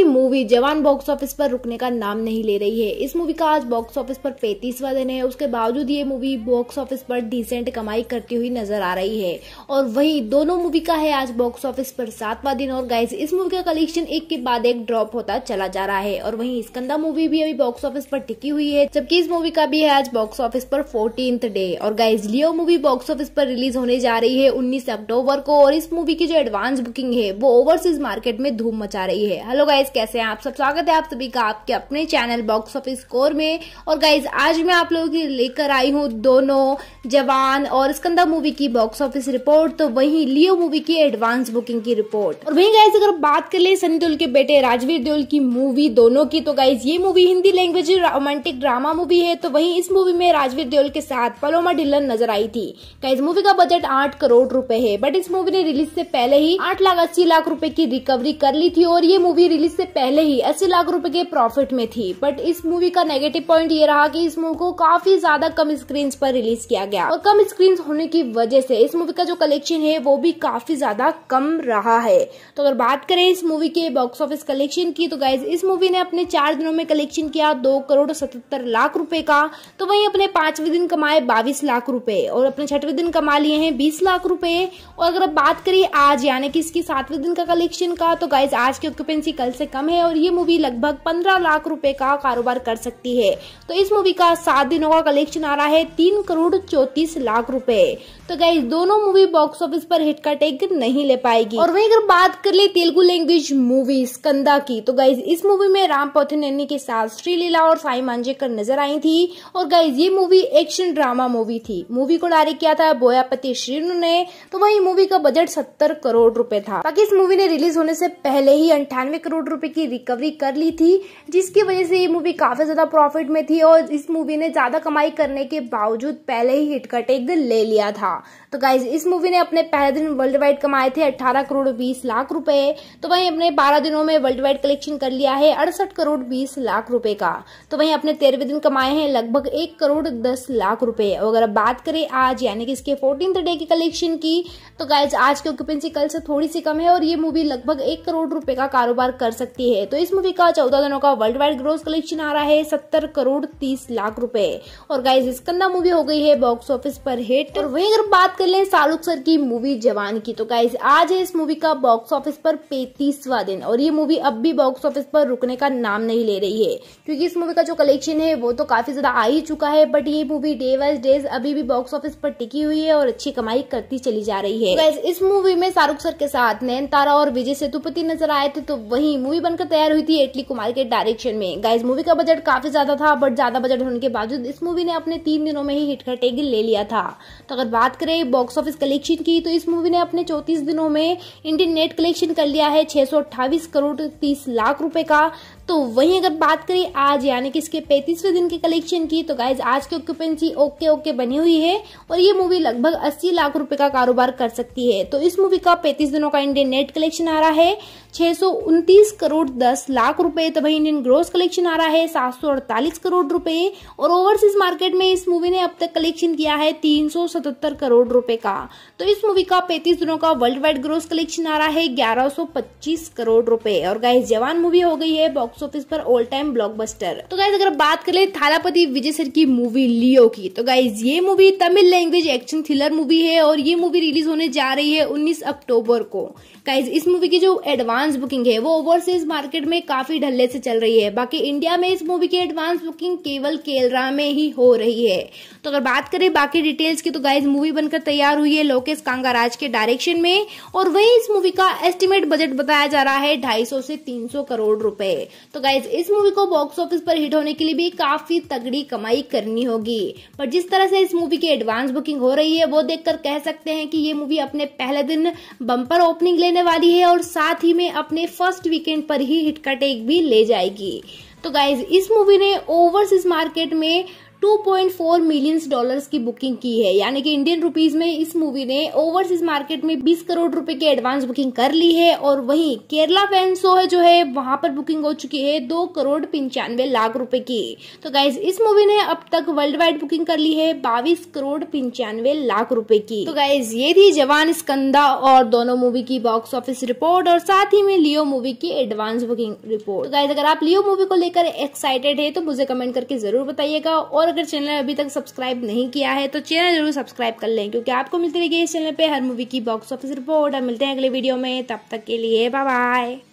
की मूवी जवान box office पर रुकने का नाम नहीं ले रही है इस मूवी का आज बॉक्स ऑफिस पर पैंतीसवा दिन है उसके बावजूद ये मूवी बॉक्स ऑफिस पर डिसेंट कमाई करती हुई नजर आ रही है और वही दोनों मूवी का है आज बॉक्स ऑफिस पर सातवा दिन और गाइज इस मूवी का कलेक्शन एक के बाद एक ड्रॉप होता चला जा रहा है और वही स्कंदा मूवी भी अभी बॉक्स ऑफिस पर टिकी हुई है जबकि इस मूवी का भी है आज बॉक्स ऑफिस पर फोर्टीन डे और guys Leo movie box office पर रिलीज होने जा रही है उन्नीस अक्टूबर को और इस मूवी की जो एडवांस बुकिंग है वो ओवरसीज मार्केट में धूम मचा रही है हेलो गाइज कैसे हैं आप सब स्वागत है आप सभी का आपके अपने चैनल बॉक्स ऑफिस स्कोर में और गाइज आज मैं आप लोगों की लेकर आई हूँ दोनों जवान और स्कंदा मूवी की बॉक्स ऑफिस रिपोर्ट तो वहीं लियो मूवी की एडवांस बुकिंग की रिपोर्ट और वहीं गाइज अगर बात कर ले सनी देओल के बेटे राजवीर देओल की मूवी दोनों की तो गाइज ये movie Hindi language romantic drama movie है तो वही इस मूवी में राजवीर देओल के साथ पलोमा ढिल्लन नजर आई थी गाइज मूवी का बजट आठ करोड़ रूपए है बट इस मूवी ने रिलीज से पहले ही आठ लाख अस्सी लाख रूपए की रिकवरी कर ली थी और ये मूवी रिलीज से पहले ही अस्सी लाख रुपए के प्रॉफिट में थी बट इस मूवी का नेगेटिव पॉइंट ये रहा कि इस मूवी को काफी ज्यादा कम स्क्रीन पर रिलीज किया गया और कम स्क्रीन होने की वजह से इस मूवी का जो कलेक्शन है वो भी काफी ज्यादा कम रहा है तो अगर बात करें इस मूवी के बॉक्स ऑफिस कलेक्शन की तो गाइज इस मूवी ने अपने चार दिनों में कलेक्शन किया दो करोड़ सतहत्तर लाख रूपये का तो वही अपने पांचवें दिन कमाए बाईस लाख रूपये और अपने छठवें दिन कमा लिए हैं बीस लाख रूपये और अगर बात करें आज यानी कि इसके सातवें दिन का कलेक्शन का तो गाइज आज की ऑक्यूपेंसी कल से कम है और ये मूवी लगभग पंद्रह लाख रुपए का कारोबार कर सकती है तो इस मूवी का सात दिनों का कलेक्शन आ रहा है तीन करोड़ चौतीस लाख रुपए तो गाइज दोनों मूवी बॉक्स ऑफिस पर हिट का टेक नहीं ले पाएगी और वही अगर बात कर ले तेलुगु लैंग्वेज मूवी स्कंदा की तो गाइज इस मूवी में राम नैनी के साथ श्रीलीला और साई मांजेकर नजर आई थी और गाइज ये मूवी एक्शन ड्रामा मूवी थी मूवी को डायरेक्ट किया था बोयापति श्रीनु ने तो वही मूवी का बजट सत्तर करोड़ रूपए था बाकी इस मूवी ने रिलीज होने से पहले ही अंठानवे करोड़ रुपए की रिकवरी कर ली थी जिसकी वजह से ये मूवी काफ़ी ज़्यादा प्रॉफिट में थी और इस मूवी ने ज़्यादा कमाई करने के बावजूद पहले ही हिट का ले लिया था तो गाइज इस मूवी ने अपने पहले दिन वर्ल्ड वाइड कमाए थे अट्ठारह करोड़ बीस लाख रुपए तो वहीं अपने बारह दिनों में वर्ल्ड वाइड कलेक्शन कर लिया है अड़सठ करोड़ बीस लाख रूपये का तो वही अपने तेरहवे दिन कमाए हैं लगभग एक करोड़ दस लाख रूपये अगर अब बात करें आज यानी कि इसके फोर्टीन डे की कलेक्शन की तो गाइज आज की ऑक्यूपेंसी कल से थोड़ी सी कम है और ये मूवी लगभग एक करोड़ रुपए का कारोबार कर सकती है तो इस मूवी का चौदह दिनों का वर्ल्ड वाइड ग्रोस कलेक्शन आ रहा है सत्तर करोड़ तीस लाख रुपए और गाइज स्कंदा मूवी हो गई है बॉक्स ऑफिस पर हिट और वही अगर बात कर ले शाहरुख सर की मूवी जवान की तो गाइज आज है इस मूवी का बॉक्स ऑफिस पर पैंतीसवा दिन और ये मूवी अब भी बॉक्स ऑफिस पर रुकने का नाम नहीं ले रही है क्योंकि इस मूवी का जो कलेक्शन है वो तो काफी ज्यादा आ ही चुका है बट ये मूवी डे वाइज डेज अभी भी बॉक्स ऑफिस पर टिकी हुई है और अच्छी कमाई करती चली जा रही है तो इस मूवी में शाहरुख सर के साथ नैन तारा और विजय सेतुपति नजर आए थे तो वही मूवी बनकर तैयार हुई थी एटली कुमार के डायरेक्शन में गाइज मूवी का बजट काफी ज्यादा था बट ज्यादा बजट होने के बावजूद इस मूवी ने अपने तीन दिनों में ही हिट का टेगिल ले लिया था तो अगर बात करें बॉक्स ऑफिस कलेक्शन की तो इस मूवी ने अपने चौतीस दिनों में इंडियन नेट कलेक्शन कर लिया है छह करोड़ तीस लाख रूपए का तो वहीं अगर बात करें आज यानी कि इसके पैंतीसवें दिन के कलेक्शन की तो गाइज आज की ऑक्यूपेंसी ओके ओके बनी हुई है और ये मूवी लगभग अस्सी लाख रुपए का कारोबार कर सकती है तो इस मूवी का पैंतीस दिनों का इंडियन नेट कलेक्शन आ रहा है छह करोड़ दस लाख रुपए तो वही इंडियन ग्रोस कलेक्शन आ रहा है सात करोड़ रूपये और ओवरसीज मार्केट में इस मूवी ने अब तक कलेक्शन किया है तीन करोड़ रूपये का तो इस मूवी का पैंतीस दिनों का वर्ल्ड वाइड ग्रोस कलेक्शन आ रहा है ग्यारह करोड़ रूपये और गाइज जवान मूवी हो गई है बॉक्स ऑफिस पर ऑल टाइम ब्लॉकबस्टर तो गाइज अगर बात करें थालापति विजय सर की मूवी लियो की तो गाइज ये movie Tamil language action thriller movie है और ये मूवी रिलीज होने जा रही है उन्नीस अक्टूबर को गाइज इस मूवी की जो एडवांस बुकिंग है वो ओवरसीज मार्केट में काफी ढल्ले से चल रही है बाकी इंडिया में इस मूवी की एडवांस बुकिंग केवल केलरा में ही हो रही है तो अगर बात करें बाकी डिटेल्स की तो गाइज मूवी बनकर तैयार हुई है लोकेश कांगाराज के डायरेक्शन में और वही इस मूवी का एस्टिमेट बजट बताया जा रहा है ढाई से तीन करोड़ रुपए तो गाइज इस मूवी को बॉक्स ऑफिस पर हिट होने के लिए भी काफी तगड़ी कमाई करनी होगी पर जिस तरह से इस मूवी की एडवांस बुकिंग हो रही है वो देखकर कह सकते हैं कि ये मूवी अपने पहले दिन बम्पर ओपनिंग लेने वाली है और साथ ही में अपने फर्स्ट वीकेंड पर ही हिट का टेक भी ले जाएगी तो गाइज इस मूवी ने ओवरसीज मार्केट में 2.4 मिलियंस डॉलर्स की बुकिंग की है यानी कि इंडियन रुपीस में इस मूवी ने ओवरसीज मार्केट में 20 करोड़ रुपए की एडवांस बुकिंग कर ली है और वहीं केरला फैन शो है जो है वहां पर बुकिंग हो चुकी है दो करोड़ पंचानवे लाख रुपए की तो गाइज इस मूवी ने अब तक वर्ल्ड वाइड बुकिंग कर ली है बाईस करोड़ पंचानवे लाख रूपए की तो गाइज ये थी जवान स्कंदा और दोनों मूवी की बॉक्स ऑफिस रिपोर्ट और साथ ही में लियो मूवी की एडवांस बुकिंग रिपोर्ट तो गाइज अगर आप लियो मूवी को लेकर एक्साइटेड है तो मुझे कमेंट करके जरूर बताइएगा और अगर चैनल अभी तक सब्सक्राइब नहीं किया है तो चैनल जरूर सब्सक्राइब कर लें क्योंकि आपको मिलती रहेगी इस चैनल पर हर मूवी की बॉक्स ऑफिस रिपोर्ट और मिलते हैं अगले वीडियो में तब तक के लिए बाय बाय